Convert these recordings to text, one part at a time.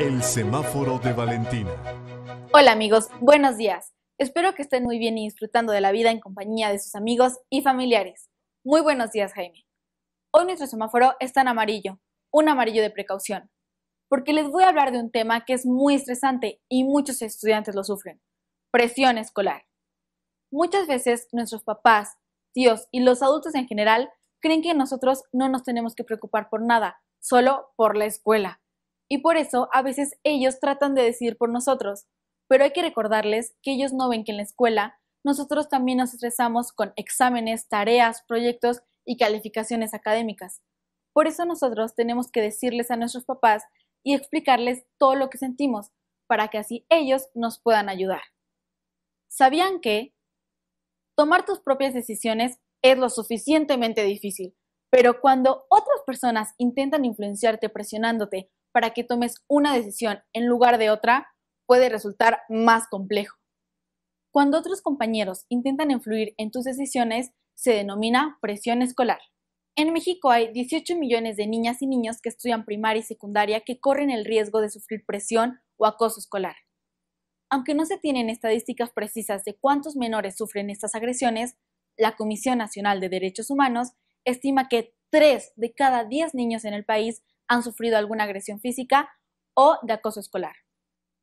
El semáforo de Valentina. Hola amigos, buenos días. Espero que estén muy bien y disfrutando de la vida en compañía de sus amigos y familiares. Muy buenos días, Jaime. Hoy nuestro semáforo está en amarillo, un amarillo de precaución, porque les voy a hablar de un tema que es muy estresante y muchos estudiantes lo sufren, presión escolar. Muchas veces nuestros papás, tíos y los adultos en general creen que nosotros no nos tenemos que preocupar por nada, solo por la escuela y por eso a veces ellos tratan de decidir por nosotros, pero hay que recordarles que ellos no ven que en la escuela nosotros también nos estresamos con exámenes, tareas, proyectos y calificaciones académicas. Por eso nosotros tenemos que decirles a nuestros papás y explicarles todo lo que sentimos para que así ellos nos puedan ayudar. ¿Sabían que tomar tus propias decisiones es lo suficientemente difícil, pero cuando otras personas intentan influenciarte presionándote para que tomes una decisión en lugar de otra puede resultar más complejo. Cuando otros compañeros intentan influir en tus decisiones, se denomina presión escolar. En México hay 18 millones de niñas y niños que estudian primaria y secundaria que corren el riesgo de sufrir presión o acoso escolar. Aunque no se tienen estadísticas precisas de cuántos menores sufren estas agresiones, la Comisión Nacional de Derechos Humanos estima que 3 de cada 10 niños en el país han sufrido alguna agresión física o de acoso escolar.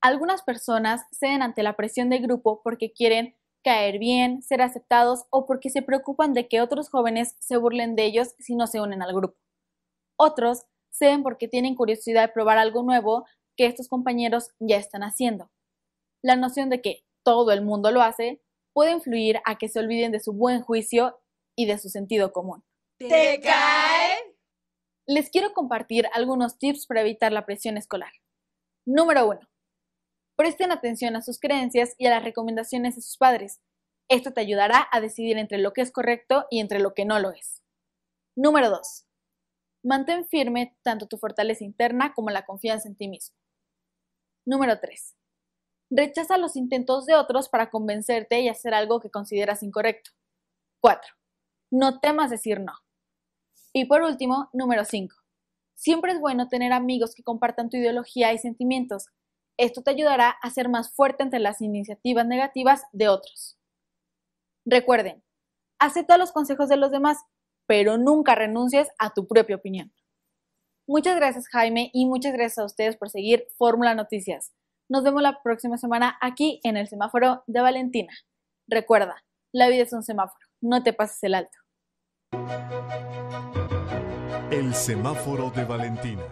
Algunas personas ceden ante la presión del grupo porque quieren caer bien, ser aceptados o porque se preocupan de que otros jóvenes se burlen de ellos si no se unen al grupo. Otros ceden porque tienen curiosidad de probar algo nuevo que estos compañeros ya están haciendo. La noción de que todo el mundo lo hace puede influir a que se olviden de su buen juicio y de su sentido común. ¿Te cae? les quiero compartir algunos tips para evitar la presión escolar. Número 1. Presten atención a sus creencias y a las recomendaciones de sus padres. Esto te ayudará a decidir entre lo que es correcto y entre lo que no lo es. Número 2. Mantén firme tanto tu fortaleza interna como la confianza en ti mismo. Número 3. Rechaza los intentos de otros para convencerte y hacer algo que consideras incorrecto. 4. No temas decir no. Y por último, número 5. Siempre es bueno tener amigos que compartan tu ideología y sentimientos. Esto te ayudará a ser más fuerte ante las iniciativas negativas de otros. Recuerden, acepta los consejos de los demás, pero nunca renuncies a tu propia opinión. Muchas gracias Jaime y muchas gracias a ustedes por seguir Fórmula Noticias. Nos vemos la próxima semana aquí en el semáforo de Valentina. Recuerda, la vida es un semáforo, no te pases el alto. El semáforo de Valentina.